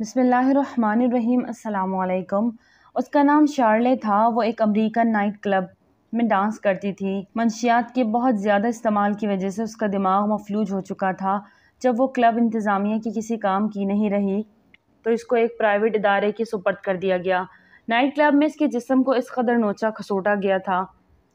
बिसमीम अल्लाम उसका नाम शार्ले था वो एक अमेरिकन नाइट क्लब में डांस करती थी मंशियात के बहुत ज़्यादा इस्तेमाल की वजह से उसका दिमाग मफलूज हो चुका था जब वो क्लब इंतज़ामिया की किसी काम की नहीं रही तो इसको एक प्राइवेट इदारे के सुपर्द कर दिया गया नाइट क्लब में इसके जिसम को इस कदर नोचा खसोटा गया था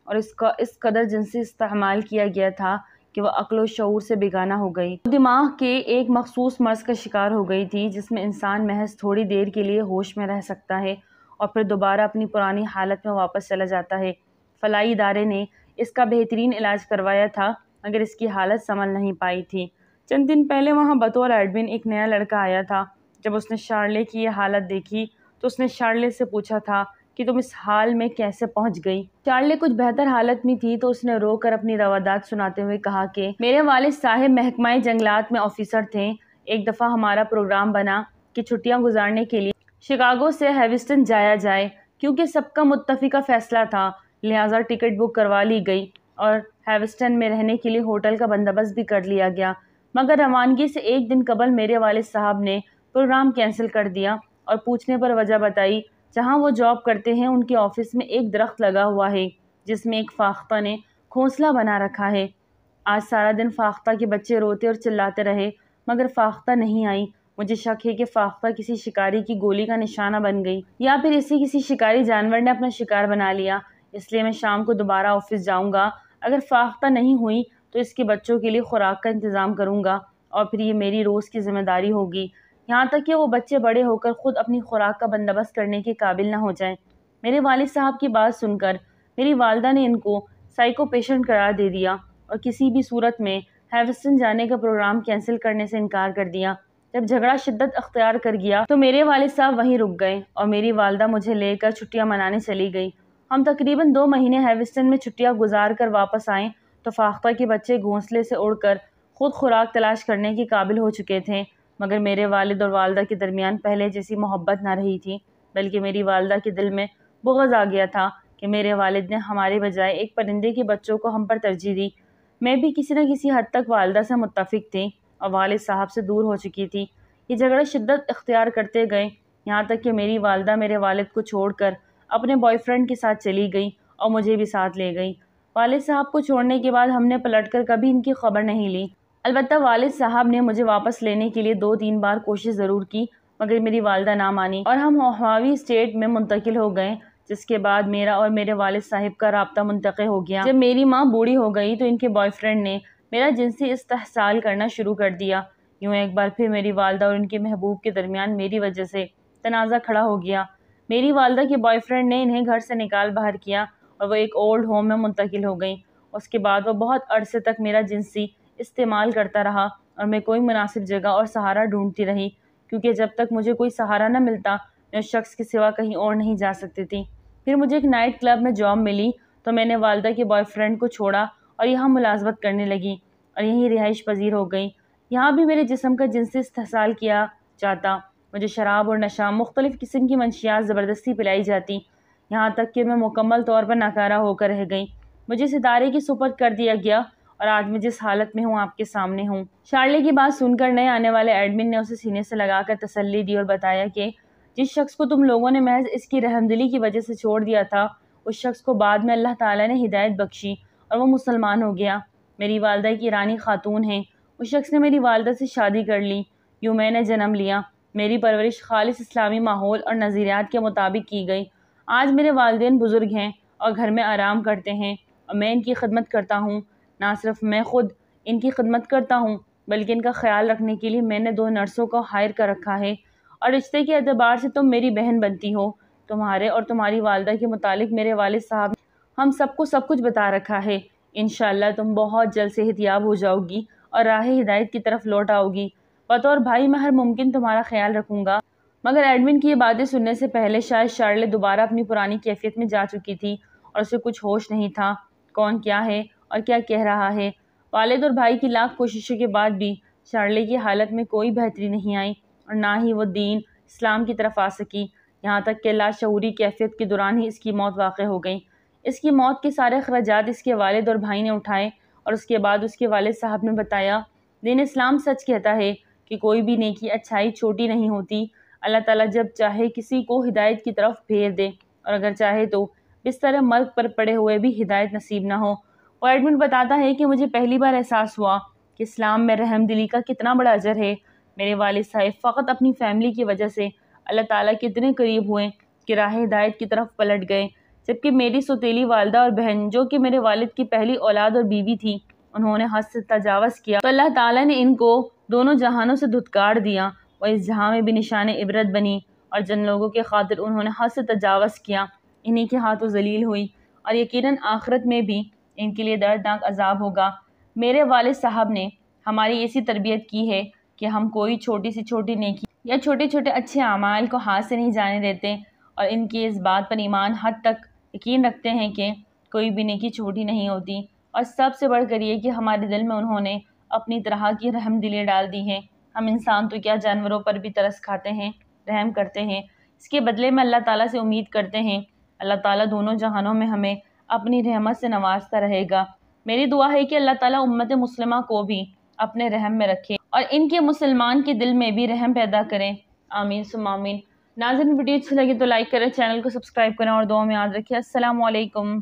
और इसका इस कदर जिनसे इस्तेमाल किया गया था कि वह अकलो शूर से बेगाना हो गई तो दिमाग के एक मखसूस मर्ज का शिकार हो गई थी जिसमें इंसान महज थोड़ी देर के लिए होश में रह सकता है और फिर दोबारा अपनी पुरानी हालत में वापस चला जाता है फलाई इदारे ने इसका बेहतरीन इलाज करवाया था मगर इसकी हालत संभल नहीं पाई थी चंद दिन पहले वहाँ बतौर एडमिन एक नया लड़का आया था जब उसने शार्ले की यह हालत देखी तो उसने शार्ले से पूछा था कि तुम इस हाल में कैसे पहुंच गई चार्ली कुछ बेहतर हालत में थी तो उसने रोकर अपनी रवादात सुनाते हुए कहा कि मेरे वालिद साहब महकमा जंगलात में ऑफिसर थे एक दफ़ा हमारा प्रोग्राम बना कि छुट्टियां गुजारने के लिए शिकागो से हेविस्टन जाया जाए क्योंकि सबका मुतफिका फैसला था लिहाजा टिकट बुक करवा ली गई और हेविस्टन में रहने के लिए होटल का बंदोबस्त भी कर लिया गया मगर रवानगी से एक दिन कबल मेरे वालिद साहब ने प्रोग्राम कैंसिल कर दिया और पूछने पर वजह बताई जहाँ वो जॉब करते हैं उनके ऑफिस में एक दरख्त लगा हुआ है जिसमें एक फाख्ता ने घोंसला बना रखा है आज सारा दिन फाख्ता के बच्चे रोते और चिल्लाते रहे मगर फाख्ता नहीं आई मुझे शक है कि फाख्ता किसी शिकारी की गोली का निशाना बन गई या फिर इसे किसी शिकारी जानवर ने अपना शिकार बना लिया इसलिए मैं शाम को दोबारा ऑफिस जाऊंगा अगर फाख्ता नहीं हुई तो इसके बच्चों के लिए खुराक का इंतज़ाम करूंगा और फिर ये मेरी रोज़ की ज़िम्मेदारी होगी यहाँ तक कि वो बच्चे बड़े होकर ख़ुद अपनी खुराक का बंदोबस्त करने के काबिल ना हो जाएं मेरे वालिद साहब की बात सुनकर मेरी वालदा ने इनको साइको पेशेंट करार दे दिया और किसी भी सूरत में हैवस्टन जाने का प्रोग्राम कैंसिल करने से इनकार कर दिया जब झगड़ा शिद्दत अख्तियार कर गया तो मेरे वालिद साहब वहीं रुक गए और मेरी वालदा मुझे लेकर छुट्टियाँ मनाने चली गई हम तकरीबन दो महीने हैविस्टन में छुट्टियाँ गुजार कर वापस आएँ तो फाख्ता के बच्चे घोंसले से उड़कर ख़ुद खुराक तलाश करने के काबिल हो चुके थे मगर मेरे वालिद और वालदा के दरमियान पहले जैसी मोहब्बत ना रही थी बल्कि मेरी वालदा के दिल में बुगज़ आ गया था कि मेरे वालिद ने हमारे बजाय एक परिंदे के बच्चों को हम पर तरजीह दी मैं भी किसी न किसी हद तक वालदा से मुतफिक थी और वालिद साहब से दूर हो चुकी थी ये झगड़ा शिद्दत इख्तियार करते गए यहाँ तक कि मेरी वालदा मेरे वालिद को छोड़कर अपने बॉयफ्रेंड के साथ चली गई और मुझे भी साथ ले गई वालिद साहब को छोड़ने के बाद हमने पलटकर कभी इनकी खबर नहीं ली अलबत् वालिद साहब ने मुझे वापस लेने के लिए दो तीन बार कोशिश ज़रूर की मगर मेरी वालदा ना मानी और हम हवावी स्टेट में मुंतकिल हो गए जिसके बाद मेरा और मेरे वालद साहब का रबता मुंतक़ हो गया जब मेरी माँ बूढ़ी हो गई तो इनके बॉयफ्रेंड ने मेरा जिनसी इस्तेसाल करना शुरू कर दिया यूँ एक बार फिर मेरी वालदा और इनके महबूब के दरमियान मेरी वजह से तनाज़ा खड़ा हो गया मेरी वालदा के बॉयफ्रेंड ने इन्हें घर से निकाल बाहर किया और वह एक ओल्ड होम में मुंतकिल हो गई उसके बाद वह बहुत अरसे तक मेरा जिनसी इस्तेमाल करता रहा और मैं कोई मुनासिब जगह और सहारा ढूंढती रही क्योंकि जब तक मुझे कोई सहारा न मिलता मैं उस शख्स के सिवा कहीं और नहीं जा सकती थी फिर मुझे एक नाइट क्लब में जॉब मिली तो मैंने वालदा के बॉयफ्रेंड को छोड़ा और यहाँ मुलाजमत करने लगी और यहीं रिहाइश पजीर हो गई यहाँ भी मेरे जिसम का जिनसे इस्तेसाल किया जाता मुझे शराब और नशा मुख्तलिफ़ किस्म की मनशियात ज़बरदस्ती पिलाई जाती यहाँ तक कि मैं मुकम्मल तौर पर नाकारा होकर रह गई मुझे इस इदारे की सुपत कर दिया गया और आज मैं जिस हालत में हूँ आपके सामने हूँ शार्ले की बात सुनकर नए आने वाले एडमिन ने उसे सीने से लगाकर तसल्ली दी और बताया कि जिस शख्स को तुम लोगों ने महज इसकी रहमदिली की वजह से छोड़ दिया था उस शख्स को बाद में अल्लाह ताला ने हिदायत बख्शी और वो मुसलमान हो गया मेरी वालदा की ईरानी खातून है उस शख्स ने मेरी वालदा से शादी कर ली यूँ मैंने जन्म लिया मेरी परवरिश खालिश इस्लामी माहौल और नज़रियात के मुताबिक की गई आज मेरे वालदेन बुज़ुर्ग हैं और घर में आराम करते हैं और मैं इनकी खदमत करता हूँ ना सिर्फ मैं ख़ुद इनकी खिदमत करता हूँ बल्कि इनका ख्याल रखने के लिए मैंने दो नर्सों को हायर कर रखा है और रिश्ते के अतबार से तुम मेरी बहन बनती हो तुम्हारे और तुम्हारी वालदा के मुतालिक मेरे वालद साहब हम सबको सब कुछ बता रखा है इन तुम बहुत जल्द से हो जाओगी और राह हिदायत की तरफ लौट आओगी बतौर भाई मैं हर मुमकिन तुम्हारा ख्याल रखूँगा मगर एडमिन की ये बातें सुनने से पहले शायद शार्ले दोबारा अपनी पुरानी कैफियत में जा चुकी थी और उसे कुछ होश नहीं था कौन क्या है और क्या कह रहा है वालद और भाई की लाख कोशिशों के बाद भी शार्ले की हालत में कोई बेहतरी नहीं आई और ना ही वो दीन इस्लाम की तरफ आ सकी यहाँ तक कि लाशूरी कैफियत के दौरान ही इसकी मौत वाक़ हो गई इसकी मौत के सारे अखराज इसके वालद और भाई ने उठाए और उसके बाद उसके वालद साहब ने बताया दीन इस्लाम सच कहता है कि कोई भी नेकी अच्छाई छोटी नहीं होती अल्लाह ताला जब चाहे किसी को हिदायत की तरफ फेर दे और अगर चाहे तो इस तरह मर्ग पर पड़े हुए भी हिदायत नसीब ना हो और एडमिन बताता है कि मुझे पहली बार एहसास हुआ कि इस्लाम में रहम दिली का कितना बड़ा अजर है मेरे वाल साहब फ़कत अपनी फ़ैमिली की वजह से अल्लाह ताला के इतने करीब हुए कि राह हिदायत की तरफ पलट गए जबकि मेरी सतीली वालदा और बहन जो कि मेरे वालद की पहली औलाद और बीवी थी उन्होंने हद से तजावज़ किया तो अल्लाह ताली ने इनको दोनों जहानों से धुतकार दिया और इस जहाँ में भी निशान इबरत बनी और जिन लोगों के खातिर उन्होंने हद से तजावज़ किया इन्हीं के हाथों जलील हुई और यकीनन आखरत में भी इनके लिए दर्दनाक अजाब होगा मेरे वाल साहब ने हमारी ऐसी तरबियत की है कि हम कोई छोटी सी छोटी नेकी या छोटे छोटे अच्छे अमाल को हाथ से नहीं जाने देते और इनके इस बात पर ईमान हद तक यकीन रखते हैं कि कोई भी नेकी छोटी नहीं होती और सबसे बढ़कर ये कि हमारे दिल में उन्होंने अपनी तरह की रहम दिलें डाल दी हैं हम इंसान तो क्या जानवरों पर भी तरस खाते हैं रहम करते हैं इसके बदले में अल्लाह ताला से उम्मीद करते हैं अल्लाह ताला दोनों जहानों में हमें अपनी रहमत से नवाजता रहेगा मेरी दुआ है कि अल्लाह ताला उम्मत मुसलमा को भी अपने रहम में रखे और इनके मुसलमान के दिल में भी रहम पैदा करें आमीन सुमामीन नाजन वीडियो अच्छी लगी तो लाइक करें चैनल को सब्सक्राइब करें और दुआ में याद रखिए असलकम